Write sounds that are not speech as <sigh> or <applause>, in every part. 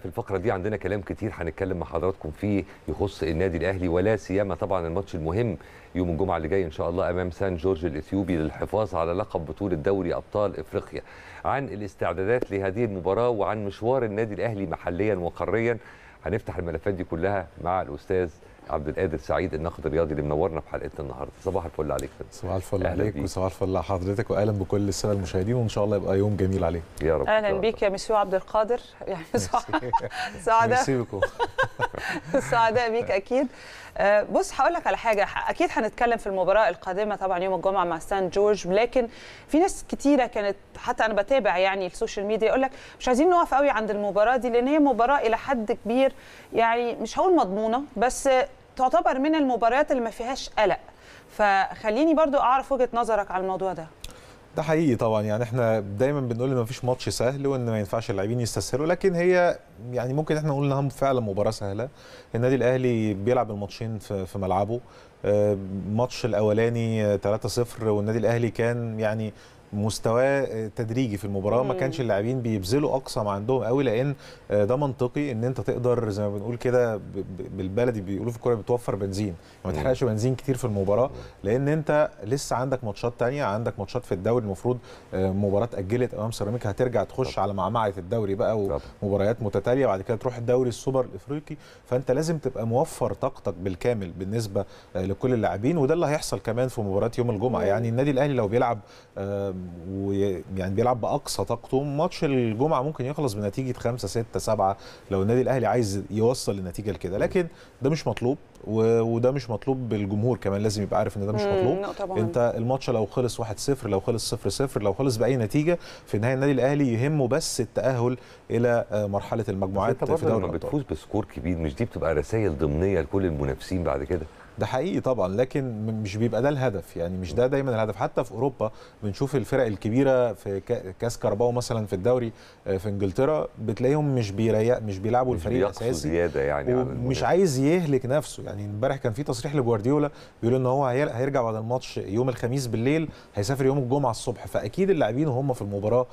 في الفقره دي عندنا كلام كتير هنتكلم مع حضراتكم فيه يخص النادي الاهلي ولا سيما طبعا الماتش المهم يوم الجمعه اللي جاي ان شاء الله امام سان جورج الاثيوبي للحفاظ على لقب بطوله دوري ابطال افريقيا عن الاستعدادات لهذه المباراه وعن مشوار النادي الاهلي محليا وقاريا هنفتح الملفات دي كلها مع الاستاذ عبد القادر سعيد الناقد الرياضي اللي منورنا في حلقه النهارده صباح الفل عليك فندم صباح الفل عليك وصباح الفل على حضرتك واهلا بكل الساده المشاهدين وان شاء الله يبقى يوم جميل عليك يا رب اهلا بيك يا مسيو عبد القادر يعني سعداء <laughs> <laughs> سعداء بيك اكيد آه، بص هقول لك على حاجه اكيد هنتكلم في المباراه القادمه طبعا يوم الجمعه مع سان جورج لكن في ناس كتيره كانت حتى انا بتابع يعني السوشيال ميديا يقول لك مش عايزين نقف قوي عند المباراه دي لان هي مباراه الى حد كبير يعني مش هقول مضمونه بس تعتبر من المباريات اللي ما فيهاش قلق فخليني برضو اعرف وجهه نظرك على الموضوع ده ده حقيقي طبعا يعني احنا دايما بنقول ان مفيش ماتش سهل وان ما ينفعش اللاعبين يستسهلوا لكن هي يعني ممكن احنا نقول انها فعلا مباراه سهله النادي الاهلي بيلعب الماتشين في ملعبه الماتش آه، الاولاني 3-0 والنادي الاهلي كان يعني مستواه آه، تدريجي في المباراه ما كانش اللاعبين بيبذلوا اقصى ما عندهم قوي لان آه، ده منطقي ان انت تقدر زي ما بنقول كده بالبلدي بيقولوا في الكوره بتوفر بنزين ما تحرقش بنزين كتير في المباراه لان انت لسه عندك ماتشات تانية عندك ماتشات في الدوري المفروض آه، مباراه اتاجلت امام سيراميكا هترجع تخش على معمعه الدوري بقى ومباريات متتاليه بعد كده تروح الدوري السوبر الافريقي فانت لازم تبقى موفر طاقتك بالكامل بالنسبه لكل اللاعبين وده اللي هيحصل كمان في مباراه يوم الجمعه يعني النادي الاهلي لو بيلعب ويعني بيلعب باقصى طاقته ماتش الجمعه ممكن يخلص بنتيجه 5 6 7 لو النادي الاهلي عايز يوصل النتيجه لكده لكن ده مش مطلوب وده مش مطلوب بالجمهور كمان لازم يبقى عارف ان ده مش مطلوب انت الماتش لو خلص 1-0 لو خلص 0-0 لو خلص باي نتيجه في النهايه النادي الاهلي يهمه بس التاهل الى آه، مرحله المجموعات في دوري الابطال بتفوز بسكور كبير مش دي بتبقى رسائل ضمنيه لكل المنافسين بعد كده ده حقيقي طبعا لكن مش بيبقى ده الهدف يعني مش ده دايما الهدف حتى في اوروبا بنشوف الفرق الكبيره في كاس كارباو مثلا في الدوري آه، في انجلترا بتلاقيهم مش بيريق مش بيلعبوا مش الفريق الاساسي زياده يعني ومش عايز يهلك نفسه يعني امبارح كان في تصريح لجوارديولا بيقول ان هو هيرجع بعد الماتش يوم الخميس بالليل هيسافر يوم الجمعه الصبح فاكيد اللاعبين وهم في المباراه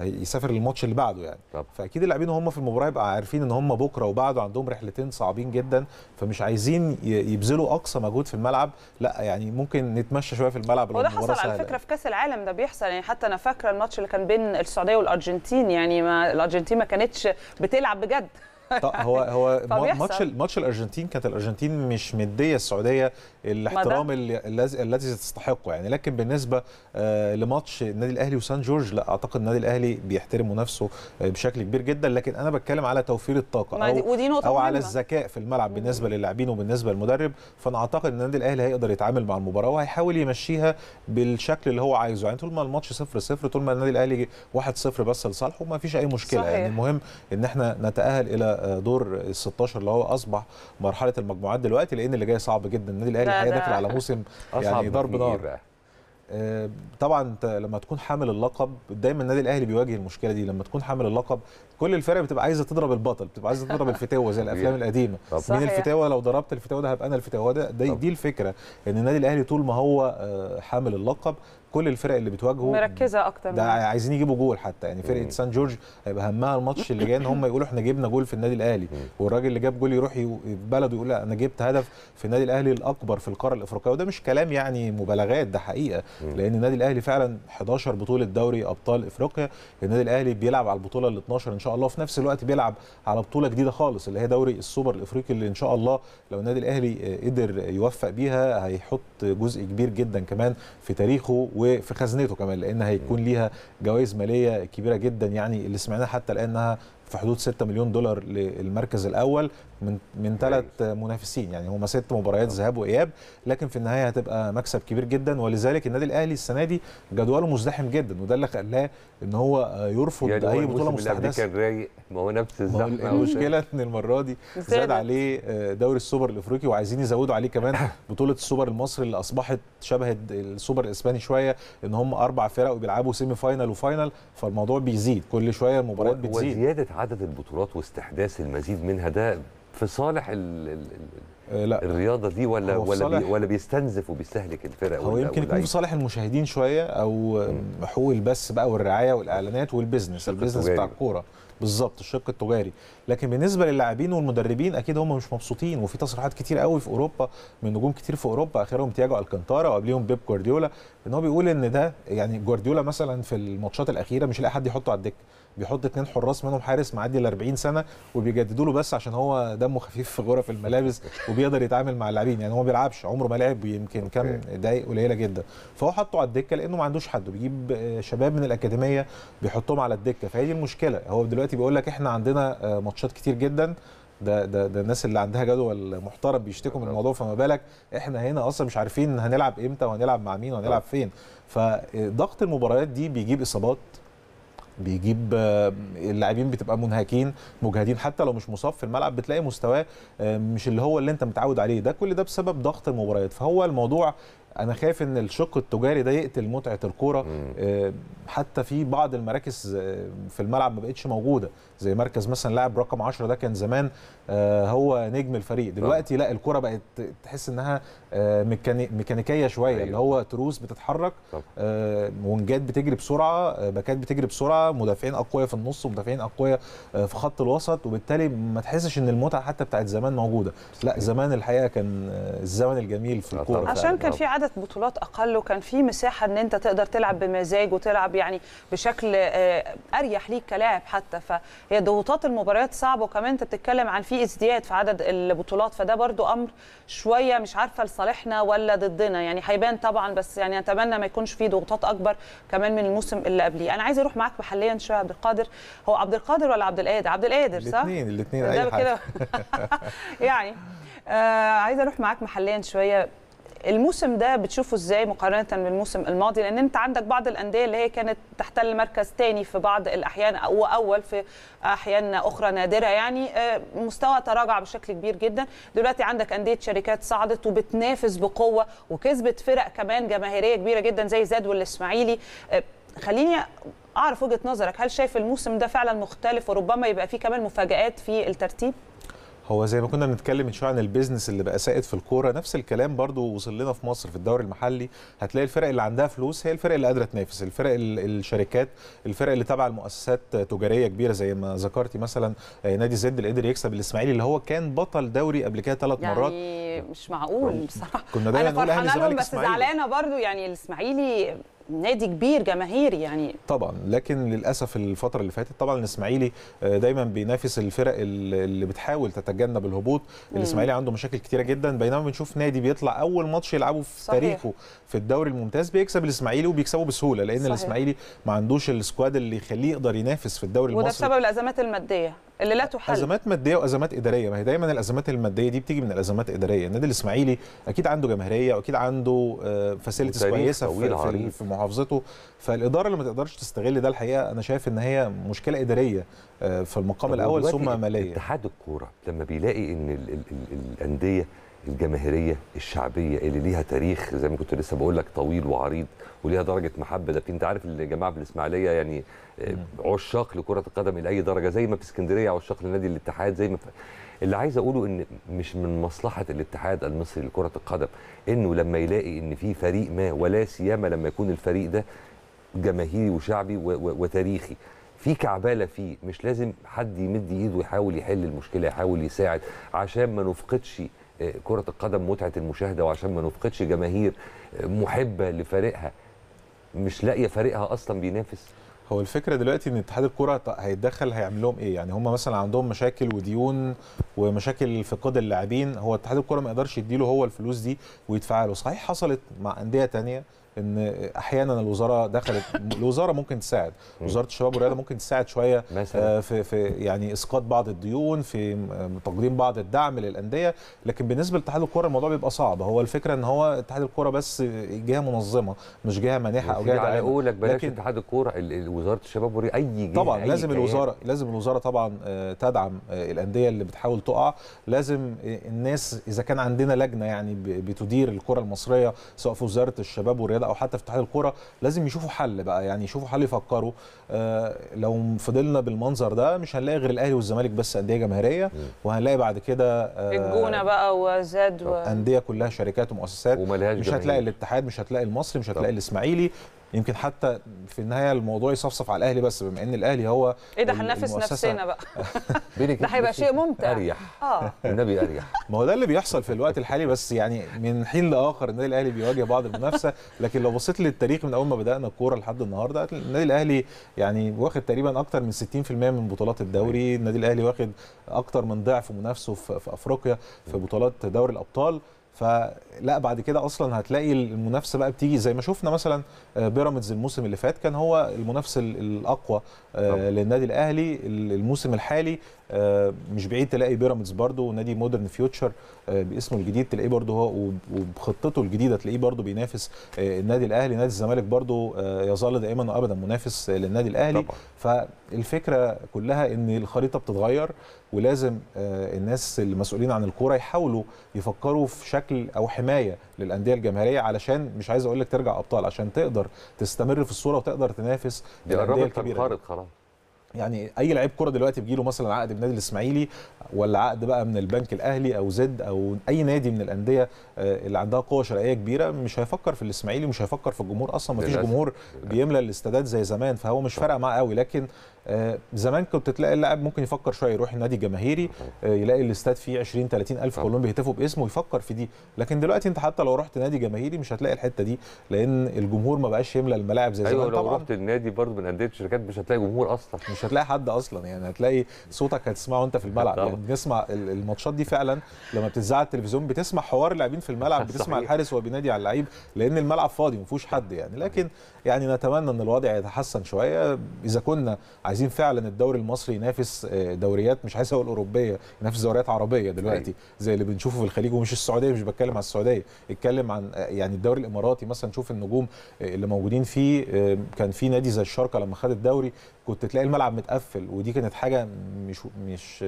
يسافر للماتش اللي بعده يعني طبعا. فاكيد اللاعبين هم في المباراه يبقى عارفين ان هم بكره وبعده عندهم رحلتين صعبين جدا فمش عايزين يبذلوا اقصى مجهود في الملعب لا يعني ممكن نتمشى شويه في الملعب وده حصل على فكره يعني. في كاس العالم ده بيحصل يعني حتى انا فاكره الماتش اللي كان بين السعوديه والارجنتين يعني ما الارجنتين ما كانتش بتلعب بجد <laughs> هو هو ماتش ماتش الارجنتين كانت الارجنتين مش مديه السعوديه الاحترام الذي تستحقه يعني لكن بالنسبه آه، لماتش النادي الاهلي وسان جورج لا اعتقد النادي الاهلي بيحترم نفسه آه، بشكل كبير جدا لكن انا بتكلم على توفير الطاقه او ودي نقطة او على الذكاء في الملعب بالنسبه للاعبين وبالنسبه للمدرب فانا اعتقد ان النادي الاهلي هيقدر يتعامل مع المباراه وهيحاول يمشيها بالشكل اللي هو عايزه يعني طول ما الماتش 0 0 طول ما النادي الاهلي 1 0 بس لصالحه ما فيش اي مشكله يعني صحيح. يعني المهم ان احنا نتاهل الى دور ال 16 اللي هو اصبح مرحله المجموعات دلوقتي لان اللي جاي صعب جدا النادي الاهلي الحقيقه داخل على موسم يعني ضرب نار آه، طبعا انت لما تكون حامل اللقب دايما النادي الاهلي بيواجه المشكله دي لما تكون حامل اللقب كل الفرق بتبقى عايزه تضرب البطل بتبقى عايزه تضرب <laughs> الفتاوه زي الافلام القديمه مين الفتاوه لو ضربت الفتاوه ده هبقى انا الفتاوه ده دي, دي الفكره ان النادي الاهلي طول ما هو آه، حامل اللقب كل الفرق اللي بتواجهه مركزه اكتر ده عايزين يجيبوا جول حتى يعني فرقه سان جورج هيبقى همها الماتش اللي جاي ان هم يقولوا احنا جبنا جول في النادي الاهلي والراجل اللي جاب جول يروح في بلده يقول لا انا جبت هدف في النادي الاهلي الاكبر في القاره الافريقيه وده مش كلام يعني مبالغات ده حقيقه لان النادي الاهلي فعلا 11 بطوله دوري ابطال افريقيا النادي الاهلي بيلعب على البطوله ال 12 ان شاء الله وفي نفس الوقت بيلعب على بطوله جديده خالص اللي هي دوري السوبر الافريقي اللي ان شاء الله لو النادي الاهلي قدر يوفق بيها هيحط جزء كبير جدا كمان في تاريخه و وفي خزنته كمان لان هيكون ليها جوائز ماليه كبيره جدا يعني اللي سمعناه حتى الان انها في حدود 6 مليون دولار للمركز الاول من من ثلاث منافسين يعني هما ست مباريات آه. ذهاب واياب لكن في النهايه هتبقى مكسب كبير جدا ولذلك النادي الاهلي السنه دي جدوله مزدحم جدا وده اللي خلاه ان هو يرفض يعني اي بطوله مستحدثه كان رايق ما هو نفس الزحمه المشكله ان المره دي زاد عليه آه، دوري السوبر الافريقي وعايزين يزودوا عليه كمان <laughs> بطوله السوبر المصري اللي اصبحت شبه السوبر الاسباني شويه ان هم اربع فرق وبيلعبوا سيمي فاينل وفاينل فالموضوع بيزيد كل شويه المباريات بتزيد وزياده عدد البطولات واستحداث المزيد منها ده في صالح الـ الـ آه، لا الرياضه دي ولا ولا بي ولا بيستنزف وبيستهلك الفرق هو يمكن يكون في صالح المشاهدين شويه او حقوق البث بقى والرعايه والاعلانات والبزنس البزنس بتاع الكوره بالظبط الشق التجاري لكن بالنسبه للاعبين والمدربين اكيد هم مش مبسوطين وفي تصريحات كتير قوي في اوروبا من نجوم كتير في اوروبا اخرهم تياجو الكانتارا وقبليهم بيب جوارديولا ان هو بيقول ان ده يعني جوارديولا مثلا في الماتشات الاخيره مش لاقي حد يحطه على الدكه بيحط اثنين حراس منهم حارس معدي ال 40 سنه وبيجددوا له بس عشان هو دمه خفيف في غرف الملابس وبيقدر يتعامل مع اللاعبين يعني هو ما بيلعبش عمره ما لعب يمكن كام دقايق قليله جدا فهو حطه على الدكه لانه ما عندوش حد بيجيب شباب من الاكاديميه بيحطهم على الدكه فهي دي المشكله هو دلوقتي بيقول لك احنا عندنا آه، ماتشات كتير جدا ده ده ده الناس اللي عندها جدول محترم بيشتكوا من الموضوع فما بالك احنا هنا اصلا مش عارفين هنلعب امتى وهنلعب مع مين وهنلعب فين فضغط المباريات دي بيجيب اصابات بيجيب آه، اللاعبين بتبقى منهكين مجهدين حتى لو مش مصاب في الملعب بتلاقي مستواه آه، مش اللي هو اللي انت متعود عليه ده كل ده بسبب ضغط المباريات فهو الموضوع انا خايف ان الشق التجاري ده يقتل متعه الكوره آه، حتى في بعض المراكز آه، في الملعب ما بقتش موجوده زي مركز مثلا لاعب رقم 10 ده كان زمان آه، هو نجم الفريق دلوقتي لا الكوره بقت تحس انها ميكانيكيه شويه اللي أيوة. هو تروس بتتحرك ونجات بتجري بسرعه باكات بتجري بسرعه مدافعين اقوياء في النص ومدافعين اقوياء في خط الوسط وبالتالي ما تحسش ان المتعه حتى بتاعت زمان موجوده لا أيوة. زمان الحقيقه كان الزمن الجميل في الكوره عشان كان في عدد عدد بطولات اقل وكان في مساحه ان انت تقدر تلعب بمزاج وتلعب يعني بشكل آه، اريح ليك كلاعب حتى فهي ضغوطات المباريات صعبه وكمان انت بتتكلم عن في ازدياد في عدد البطولات فده برضو امر شويه مش عارفه لصالحنا ولا ضدنا يعني هيبان طبعا بس يعني اتمنى ما يكونش في ضغوطات اكبر كمان من الموسم اللي قبليه انا عايز اروح معاك محليا شويه عبد القادر هو عبد القادر ولا عبد القادر عبد القادر صح الاثنين الاثنين اي حاجه <laughs> يعني آه عايزه اروح معاك محليا شويه الموسم ده بتشوفه ازاي مقارنه بالموسم الماضي لان انت عندك بعض الانديه اللي هي كانت تحتل مركز ثاني في بعض الاحيان او اول في احيان اخرى نادره يعني آه، مستوى تراجع بشكل كبير جدا دلوقتي عندك انديه شركات صعدت وبتنافس بقوه وكسبت فرق كمان جماهيريه كبيره جدا زي زاد والاسماعيلي آه، خليني اعرف وجهه نظرك هل شايف الموسم ده فعلا مختلف وربما يبقى فيه كمان مفاجات في الترتيب هو زي ما كنا بنتكلم من شويه عن البيزنس اللي بقى سائد في الكوره نفس الكلام برضو وصل لنا في مصر في الدوري المحلي هتلاقي الفرق اللي عندها فلوس هي الفرق اللي قادره تنافس الفرق الشركات الفرق اللي تابعه لمؤسسات تجاريه كبيره زي ما ذكرتي مثلا آه، نادي زد اللي قدر يكسب الاسماعيلي اللي هو كان بطل دوري قبل كده ثلاث يعني مرات مش معقول بصراحه كنا دايما نقول اهلي بس زعلانه برضو يعني الاسماعيلي نادي كبير جماهيري يعني طبعا لكن للاسف الفتره اللي فاتت طبعا الاسماعيلي آه، دايما بينافس الفرق اللي بتحاول تتجنب الهبوط الاسماعيلي عنده مشاكل كتيره جدا بينما بنشوف نادي بيطلع اول ماتش يلعبه في صحيح. تاريخه في الدوري الممتاز بيكسب الاسماعيلي وبيكسبه بسهوله لان صحيح. الاسماعيلي ما عندوش السكواد اللي يخليه يقدر ينافس في الدوري المصري وده بسبب الازمات الماديه اللي لا تحل ازمات ماديه وازمات اداريه ما هي دايما الازمات الماديه دي بتيجي من الازمات الاداريه النادي الاسماعيلي اكيد عنده جماهيريه واكيد عنده فاسيلتيز آه، كويسه في, في محافظته فالاداره اللي ما تقدرش تستغل ده الحقيقه انا شايف ان هي مشكله اداريه آه، في المقام الاول ثم ماليه اتحاد الكوره لما بيلاقي ان الانديه الجماهيريه الشعبيه اللي ليها تاريخ زي ما كنت لسه بقول لك طويل وعريض وليها درجه محبه ده انت عارف الجماعه في الاسماعيليه يعني آه، عشاق لكره القدم الى اي درجه زي ما في اسكندريه عشاق لنادي الاتحاد زي ما في اللي عايز اقوله ان مش من مصلحه الاتحاد المصري لكره القدم انه لما يلاقي ان في فريق ما ولا سيما لما يكون الفريق ده جماهيري وشعبي وتاريخي في كعباله فيه مش لازم حد يمد ايده ويحاول يحل المشكله يحاول يساعد عشان ما نفقدش كرة القدم متعة المشاهدة وعشان ما نفقدش جماهير محبة لفريقها مش لاقية فريقها أصلا بينافس هو الفكرة دلوقتي إن اتحاد الكرة هيتدخل هيعمل لهم إيه؟ يعني هم مثلا عندهم مشاكل وديون ومشاكل فقد اللاعبين، هو اتحاد الكرة ما يقدرش يديله هو الفلوس دي ويدفعها له، صحيح حصلت مع أندية تانية ان احيانا الوزاره دخلت الوزاره ممكن تساعد وزاره الشباب والرياضه ممكن تساعد شويه مثلا. آه، في في يعني اسقاط بعض الديون في آه، تقديم بعض الدعم للانديه لكن بالنسبه لاتحاد الكوره الموضوع بيبقى صعب هو الفكره ان هو اتحاد الكوره بس جهه منظمه مش جهه مانحه او جهه على اقول لك بلاش اتحاد الكوره وزاره الشباب والرياضه اي طبعا أي لازم كيان. الوزاره لازم الوزاره طبعا آه، تدعم الانديه اللي بتحاول تقع لازم الناس اذا كان عندنا لجنه يعني بتدير الكره المصريه سواء في وزاره الشباب والرياضه او حتى في اتحاد الكوره لازم يشوفوا حل بقى يعني يشوفوا حل يفكروا آه، لو فضلنا بالمنظر ده مش هنلاقي غير الاهلي والزمالك بس انديه جماهيريه وهنلاقي بعد كده آه، الجونه بقى وزاد و... انديه كلها شركات ومؤسسات مش هتلاقي الاتحاد مش هتلاقي المصري مش هتلاقي الاسماعيلي يمكن حتى في النهايه الموضوع يصفصف على الاهلي بس بما ان الاهلي هو ايه ده هننافس نفسنا بقى <laughs> <laughs> ده هيبقى شيء ممتع اريح اه النبي اريح <laughs> ما هو ده اللي بيحصل في الوقت الحالي بس يعني من حين لاخر النادي الاهلي بيواجه بعض المنافسه لكن لو بصيت للتاريخ من اول ما بدانا الكوره لحد النهارده النادي الاهلي يعني واخد تقريبا اكتر من 60% من بطولات الدوري أيوة. النادي الاهلي واخد اكتر من ضعف منافسه في افريقيا في أيوة. بطولات دوري الابطال فلا بعد كده اصلا هتلاقي المنافسه بقى بتيجي زي ما شفنا مثلا آه، بيراميدز الموسم اللي فات كان هو المنافس الاقوى آه، للنادي الاهلي الموسم الحالي آه، مش بعيد تلاقي بيراميدز برضه ونادي مودرن فيوتشر آه، باسمه الجديد تلاقيه برضه هو وبخطته الجديده تلاقيه برضه بينافس آه، النادي الاهلي نادي الزمالك برضه يظل دائما وابدا منافس للنادي الاهلي طبعا. فالفكره كلها ان الخريطه بتتغير ولازم الناس المسؤولين عن الكوره يحاولوا يفكروا في شكل او حمايه للانديه الجماهيريه علشان مش عايز اقول لك ترجع ابطال عشان تقدر تستمر في الصوره وتقدر تنافس الانديه الكبيره خلاص يعني اي لعيب كره دلوقتي بيجي له مثلا عقد من النادي الاسماعيلي ولا عقد بقى من البنك الاهلي او زد او اي نادي من الانديه آه، اللي عندها قوه شرائيه كبيره مش هيفكر في الاسماعيلي مش هيفكر في الجمهور اصلا ما فيش جمهور بيملى الاستادات زي زمان فهو مش فارقه معاه قوي لكن آه، زمان كنت تلاقي اللاعب ممكن يفكر شويه يروح النادي الجماهيري آه، يلاقي الاستاد فيه 20 30 الف كلهم بيهتفوا باسمه يفكر في دي لكن دلوقتي انت حتى لو رحت نادي جماهيري مش هتلاقي الحته دي لان الجمهور ما بقاش يملى الملاعب زي أيوة زمان طبعا لو رحت النادي برضه من انديه الشركات مش هتلاقي جمهور اصلا مش هتلاقي حد اصلا يعني هتلاقي صوتك هتسمعه انت في <laughs> الملعب يعني بنسمع الماتشات دي فعلا لما بتذاع التلفزيون بتسمع حوار اللاعبين في الملعب <laughs> بتسمع الحارس وهو بينادي على اللعيب لان الملعب فاضي ما فيهوش حد يعني لكن يعني نتمنى ان الوضع يتحسن شويه اذا كنا عايزين فعلا الدوري المصري ينافس آه، دوريات مش عايز اقول اوروبيه ينافس دوريات عربيه دلوقتي زي اللي بنشوفه في الخليج ومش السعوديه مش بتكلم على السعوديه اتكلم عن آه، يعني الدوري الاماراتي مثلا شوف النجوم آه، اللي موجودين فيه كان في نادي زي الشارقه لما خد الدوري كنت تلاقي الملعب متقفل ودي كانت حاجه مش مش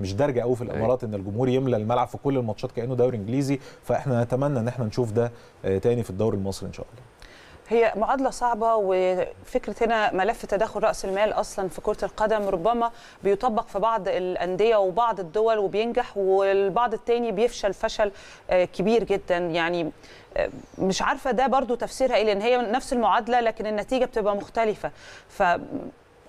مش دارجه قوي في الامارات ان الجمهور يملى الملعب في كل الماتشات كانه دوري انجليزي فاحنا نتمنى ان احنا نشوف ده تاني في الدوري المصري ان شاء الله هي معادله صعبه وفكره هنا ملف تداخل راس المال اصلا في كره القدم ربما بيطبق في بعض الانديه وبعض الدول وبينجح والبعض التاني بيفشل فشل آه، كبير جدا يعني آه، مش عارفه ده برضو تفسيرها ايه لان هي نفس المعادله لكن النتيجه بتبقى مختلفه ف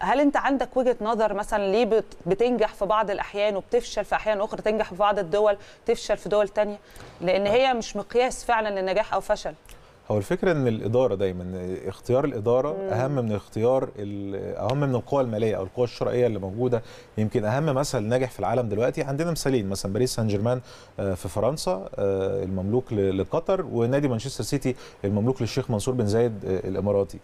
هل انت عندك وجهه نظر مثلا ليه بتنجح في بعض الاحيان وبتفشل في احيان اخرى تنجح في بعض الدول تفشل في دول تانية لان آه. هي مش مقياس فعلا للنجاح او فشل هو الفكره ان الاداره دايما اختيار الاداره مم. اهم من اختيار اهم من القوى الماليه او القوى الشرائيه اللي موجوده يمكن اهم مثل ناجح في العالم دلوقتي عندنا مثالين مثلا باريس سان جيرمان آه، في فرنسا آه، المملوك لقطر ونادي مانشستر سيتي المملوك للشيخ منصور بن زايد آه، الاماراتي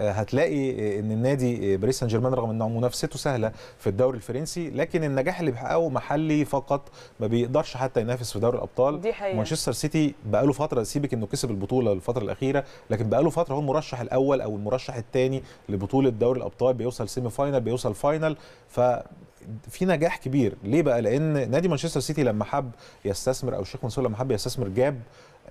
هتلاقي ان النادي باريس سان جيرمان رغم انه منافسته سهله في الدوري الفرنسي لكن النجاح اللي بيحققه محلي فقط ما بيقدرش حتى ينافس في دوري الابطال دي حقيقة. مانشستر سيتي بقاله فتره سيبك انه كسب البطوله الفتره الاخيره لكن بقاله فتره هو المرشح الاول او المرشح الثاني لبطوله دوري الابطال بيوصل سيمي فاينل بيوصل فاينل ف في نجاح كبير ليه بقى لان نادي مانشستر سيتي لما حب يستثمر او الشيخ منصور لما حب يستثمر جاب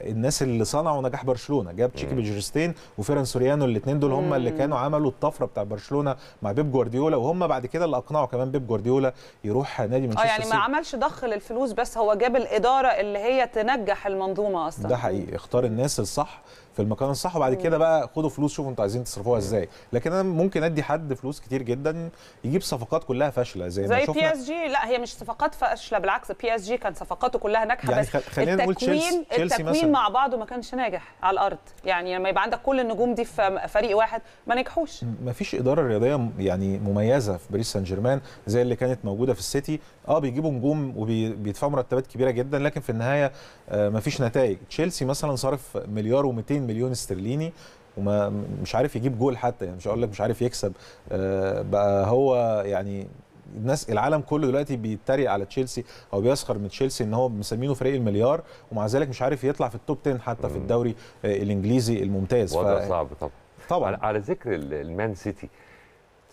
الناس اللي صنعوا نجاح برشلونه جاب تشيكي بجريستين وفيران سوريانو الاثنين دول هم اللي كانوا عملوا الطفره بتاع برشلونه مع بيب جوارديولا وهم بعد كده اللي اقنعوا كمان بيب جوارديولا يروح نادي آه، مانشستر سيتي اه يعني ما عملش ضخ للفلوس بس هو جاب الاداره اللي هي تنجح المنظومه اصلا ده حقيقي اختار الناس الصح في المكان الصح وبعد كده بقى خدوا فلوس شوفوا انتوا عايزين تصرفوها ازاي لكن انا ممكن ادي حد فلوس كتير جدا يجيب صفقات كلها فاشله زي زي بي اس جي لا هي مش صفقات فاشله بالعكس بي اس جي كان صفقاته كلها ناجحه يعني بس خلينا نقول التكوين التكوين مع بعضه ما كانش ناجح على الارض يعني لما يبقى عندك كل النجوم دي في فريق واحد ما نجحوش ما فيش اداره رياضيه يعني مميزه في باريس سان جيرمان زي اللي كانت موجوده في السيتي اه بيجيبوا نجوم وبيدفعوا مرتبات كبيره جدا لكن في النهايه آه ما فيش نتائج تشيلسي مثلا صرف مليار و200 مليون استرليني وما مش عارف يجيب جول حتى يعني مش هقول لك مش عارف يكسب آه، بقى هو يعني الناس العالم كله دلوقتي بيتريق على تشيلسي او بيسخر من تشيلسي ان هو مسمينه فريق المليار ومع ذلك مش عارف يطلع في التوب 10 حتى في الدوري آه، الانجليزي الممتاز وضع ف... صعب طبعا طبعا على ذكر المان سيتي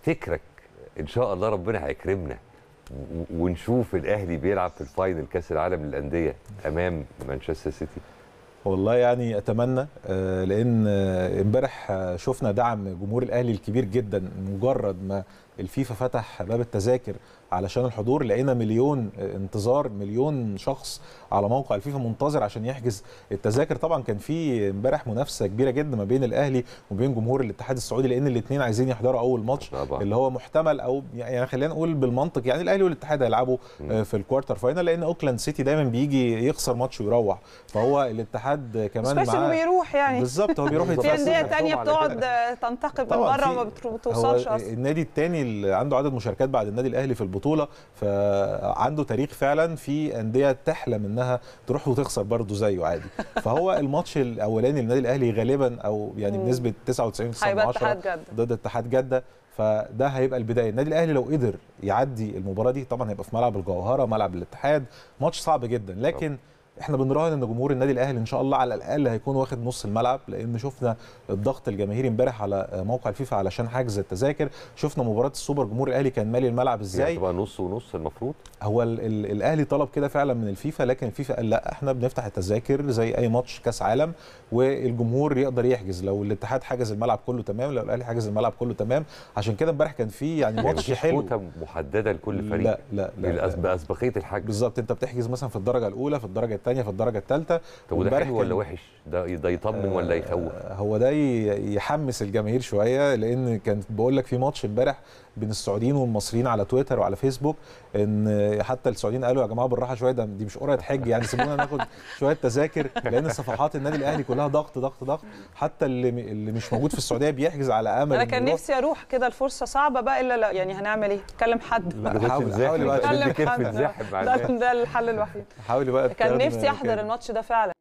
فكرك ان شاء الله ربنا هيكرمنا ونشوف الاهلي بيلعب في الفاينل كاس العالم للانديه امام مانشستر سيتي والله يعني اتمنى آه، لان آه، امبارح آه، شفنا دعم جمهور الاهلي الكبير جدا مجرد ما الفيفا فتح باب التذاكر علشان الحضور لقينا مليون انتظار مليون شخص على موقع الفيفا منتظر عشان يحجز التذاكر طبعا كان في امبارح منافسه كبيره جدا ما بين الاهلي وبين جمهور الاتحاد السعودي لان الاثنين عايزين يحضروا اول ماتش اللي هو محتمل او يعني خلينا نقول بالمنطق يعني الاهلي والاتحاد هيلعبوا آه، في الكوارتر فاينل لان اوكلاند سيتي دايما بيجي يخسر ماتش ويروح فهو الاتحاد كمان معاه بيروح يعني بالظبط هو بيروح <laughs> في انديه ثانيه بتقعد تنتقم بره ما بتوصلش اصلا النادي الثاني عنده عدد مشاركات بعد النادي الاهلي في البطوله فعنده تاريخ فعلا في انديه تحلم انها تروح وتخسر برضه زيه عادي <laughs> فهو الماتش الاولاني للنادي الاهلي غالبا او يعني بنسبه 99 ضد اتحاد جده فده هيبقى البدايه النادي الاهلي لو قدر يعدي المباراه دي طبعا هيبقى في ملعب الجوهره ملعب الاتحاد ماتش صعب جدا لكن طبعا. احنا بنراهن ان جمهور النادي الاهلي ان شاء الله على الاقل هيكون واخد نص الملعب لان شفنا الضغط الجماهيري امبارح على موقع الفيفا علشان حجز التذاكر شفنا مباراه السوبر جمهور الاهلي كان مالي الملعب ازاي تبقى نص ونص المفروض هو الـ الـ الاهلي طلب كده فعلا من الفيفا لكن الفيفا قال لا احنا بنفتح التذاكر زي اي ماتش كاس عالم والجمهور يقدر يحجز لو الاتحاد حجز الملعب كله تمام لو الاهلي حجز الملعب كله تمام عشان كده امبارح كان في يعني, <laughs> يعني ماتش حلو محدده لكل فريق لا لا, لا, لا, لا باسبقيه الحجز بالظبط انت بتحجز مثلا في الدرجه الاولى في الدرجه الثانيه في الدرجه الثالثه طب وده حلو ولا وحش ده ده يطمن ولا آه، يخوف هو ده يحمس الجماهير شويه لان كان بقول لك في ماتش امبارح بين السعوديين والمصريين على تويتر وعلى فيسبوك ان حتى السعوديين قالوا يا جماعه بالراحه شويه ده دي مش قرعه حج يعني سيبونا ناخد شويه تذاكر لان صفحات النادي الاهلي كلها ضغط ضغط ضغط حتى اللي اللي مش موجود في السعوديه بيحجز على امل انا كان نفسي اروح كده الفرصه صعبه بقى الا لا يعني هنعمل ايه؟ كلم حد لا حاول حاول بقى تتكلم حد ده الحل الوحيد حاولي بقى كان نفسي احضر الماتش ده فعلا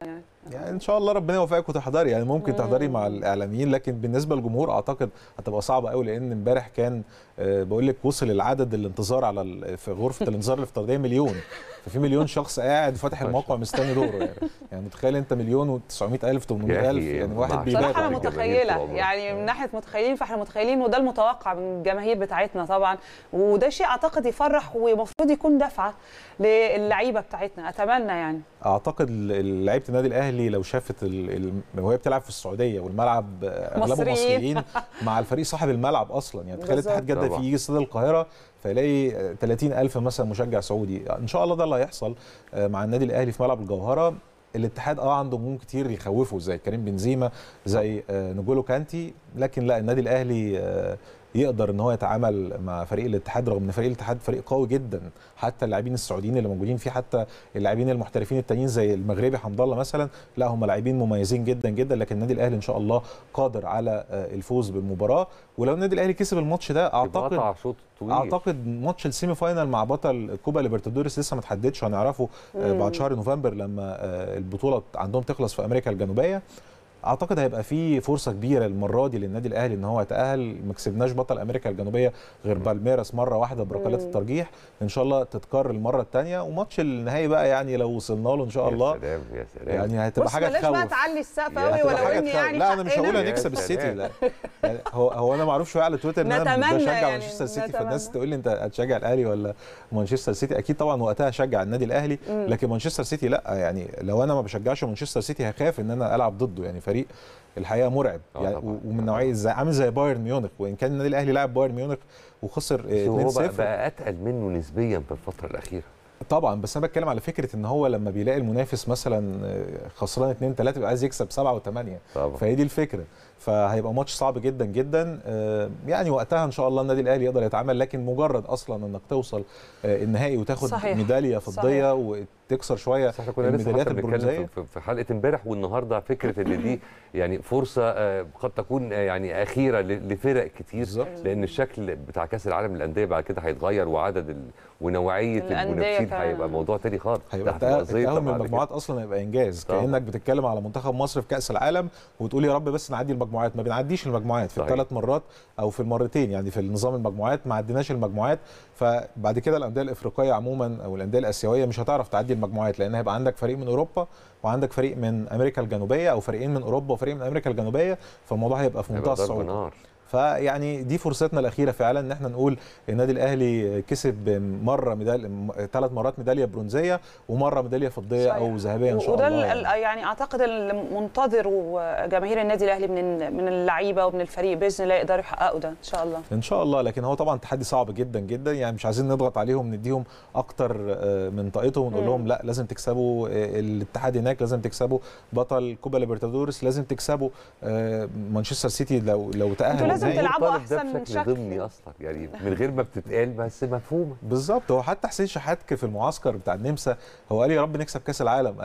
يعني ان شاء الله ربنا يوفقك وتحضري يعني ممكن مم. تحضري مع الاعلاميين لكن بالنسبه للجمهور اعتقد هتبقى صعبه قوي لان امبارح كان آه، بقول لك وصل العدد الانتظار على في غرفه <laughs> الانذار الافتراضيه مليون ففي مليون شخص قاعد فاتح الموقع مستني دوره يعني <laughs> يعني متخيل انت مليون و900 الف 800 الف يعني واحد بيبقى بصراحه انا متخيله يعني من آه. ناحيه متخيلين فاحنا متخيلين وده المتوقع من الجماهير بتاعتنا طبعا وده شيء اعتقد يفرح ومفروض يكون دفعه للعيبه بتاعتنا اتمنى يعني اعتقد لعيبه النادي الاهلي الاهلي لو شافت وهي بتلعب في السعوديه والملعب اغلبه مصريين, مصريين <laughs> مع الفريق صاحب الملعب اصلا يعني تخيل اتحاد جده في يجي استاد القاهره فيلاقي 30000 مثلا مشجع سعودي ان شاء الله ده اللي هيحصل آه، مع النادي الاهلي في ملعب الجوهره الاتحاد اه عنده نجوم كتير يخوفوا زي كريم بنزيما زي آه، نجولو كانتي لكن لا النادي الاهلي آه، يقدر ان هو يتعامل مع فريق الاتحاد رغم ان فريق الاتحاد فريق قوي جدا حتى اللاعبين السعوديين اللي موجودين فيه حتى اللاعبين المحترفين التانيين زي المغربي حمد الله مثلا لا هم لاعبين مميزين جدا جدا لكن النادي الاهلي ان شاء الله قادر على آه، الفوز بالمباراه ولو النادي الاهلي كسب الماتش ده اعتقد طويل. اعتقد ماتش السيمي فاينل مع بطل كوبا ليبرتادوريس لسه ما اتحددش هنعرفه آه، بعد شهر نوفمبر لما آه، البطوله عندهم تخلص في امريكا الجنوبيه اعتقد هيبقى في فرصه كبيره المره دي للنادي الاهلي ان هو يتاهل ما كسبناش بطل امريكا الجنوبيه غير بالميراس مره واحده بركلات الترجيح ان شاء الله تتكرر المره الثانيه وماتش النهائي بقى يعني لو وصلنا له ان شاء الله يا سلام يا سلام يعني هتبقى حاجه تخوف بقى تعلي السقف قوي ولو اني يعني لا انا مش هقول هنكسب السيتي لا يعني هو هو انا معروف شويه على تويتر ان انا بشجع يعني مانشستر سيتي فالناس تقول لي انت هتشجع الاهلي ولا مانشستر سيتي اكيد طبعا وقتها شجع النادي الاهلي لكن مانشستر سيتي لا يعني لو انا ما بشجعش مانشستر سيتي هخاف ان انا العب ضده يعني فريق فريق الحقيقه مرعب آه، يعني ومن نوعيه زي عامل زي بايرن ميونخ وان كان النادي الاهلي لاعب بايرن ميونخ وخسر 2-0 آه، بقى, بقى اتقل منه نسبيا في الفتره الاخيره طبعا بس انا بتكلم على فكره ان هو لما بيلاقي المنافس مثلا آه، خسران 2 3 بيبقى عايز يكسب 7 و8 فهي دي الفكره فهيبقى ماتش صعب جدا جدا يعني وقتها ان شاء الله النادي الاهلي يقدر يتعامل لكن مجرد اصلا انك توصل النهائي وتاخد صحيح. ميداليه فضيه تكسر شويه صح كنا لسه بنتكلم في حلقه امبارح والنهارده فكره ان دي <laughs> يعني فرصه آه، قد تكون آه، يعني اخيره لفرق كتير بالزبط. لان الشكل بتاع كاس العالم للانديه بعد كده هيتغير وعدد ال... ونوعيه المنافسين هيبقى موضوع تاني خالص هيبقى تاهل من المجموعات اصلا هيبقى انجاز طبعا. كانك بتتكلم على منتخب مصر في كاس العالم وتقول يا رب بس نعدي المجموعات ما بنعديش المجموعات في الثلاث مرات او في المرتين يعني في نظام المجموعات ما عديناش المجموعات فبعد كده الانديه الافريقيه عموما او الانديه الاسيويه مش هتعرف تعدي المجموعات لان هيبقى عندك فريق من اوروبا وعندك فريق من امريكا الجنوبيه او فريقين من اوروبا وفريق من امريكا الجنوبيه فالموضوع هيبقى في منتهى الصعوبه فيعني دي فرصتنا الاخيره فعلا ان احنا نقول النادي الاهلي كسب مره ميدال ثلاث مرات ميداليه برونزيه ومره ميداليه فضيه او ذهبيه ان شاء وده الله وده يعني اعتقد المنتظر وجماهير النادي الاهلي من من اللعيبه ومن الفريق باذن الله يقدروا يحققوا ده ان شاء الله ان شاء الله لكن هو طبعا تحدي صعب جدا جدا يعني مش عايزين نضغط عليهم نديهم اكتر آه، من طاقتهم ونقول لهم لا لازم تكسبوا آه، الاتحاد هناك لازم تكسبوا بطل كوبا ليبرتادورس لازم تكسبوا آه، مانشستر سيتي لو لو تاهلوا لازم تلعبوا احسن من شكل ضمني اصلا يعني من غير ما بتتقال بس مفهومه بالظبط هو حتى حسين شحاتك في المعسكر بتاع النمسا هو قال يا رب نكسب كاس العالم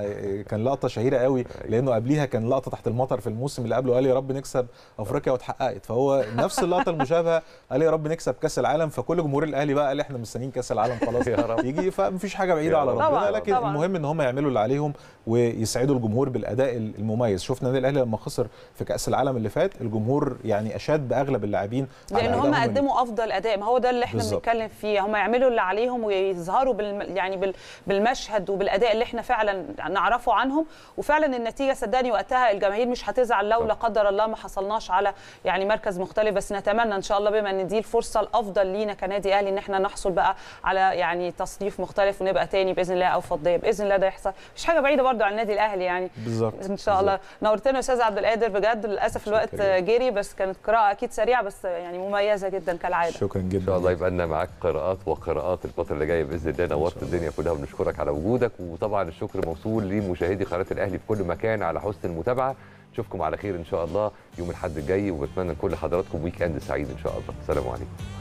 كان لقطه شهيره قوي لانه قبليها كان لقطه تحت المطر في الموسم اللي قبله قال يا رب نكسب افريقيا واتحققت فهو نفس اللقطه المشابهه قال يا رب نكسب كاس العالم فكل جمهور الاهلي بقى قال احنا مستنيين كاس العالم خلاص يجي فمفيش حاجه بعيده على ربنا طبعًا لكن طبعًا. المهم ان هم يعملوا اللي عليهم ويسعدوا الجمهور بالاداء المميز شفنا النادي الاهلي لما خسر في كاس العالم اللي فات الجمهور يعني اشاد اغلب اللاعبين لان هم قدموا افضل اداء ما هو ده اللي احنا بنتكلم فيه هم يعملوا اللي عليهم ويظهروا يعني بال يعني بالمشهد وبالاداء اللي احنا فعلا نعرفه عنهم وفعلا النتيجه صدقني وقتها الجماهير مش هتزعل لو لا قدر الله ما حصلناش على يعني مركز مختلف بس نتمنى ان شاء الله بما ان دي الفرصه الافضل لينا كنادي اهلي ان احنا نحصل بقى على يعني تصنيف مختلف ونبقى تاني باذن الله او فضيه باذن الله ده يحصل مش حاجه بعيده برده عن النادي الاهلي يعني بالظبط ان شاء الله نورتنا يا استاذ عبد القادر بجد للاسف الوقت جري بس كانت قراءه اكيد كانت سريعه بس يعني مميزه جدا كالعاده شكرا جدا ان شاء الله يبقى لنا معاك قراءات وقراءات الفتره اللي جايه باذن الله نورت الدنيا كلها بنشكرك على وجودك وطبعا الشكر موصول لمشاهدي قناه الاهلي في كل مكان على حسن المتابعه نشوفكم على خير ان شاء الله يوم الاحد الجاي وبتمنى لكل حضراتكم ويك اند سعيد ان شاء الله السلام عليكم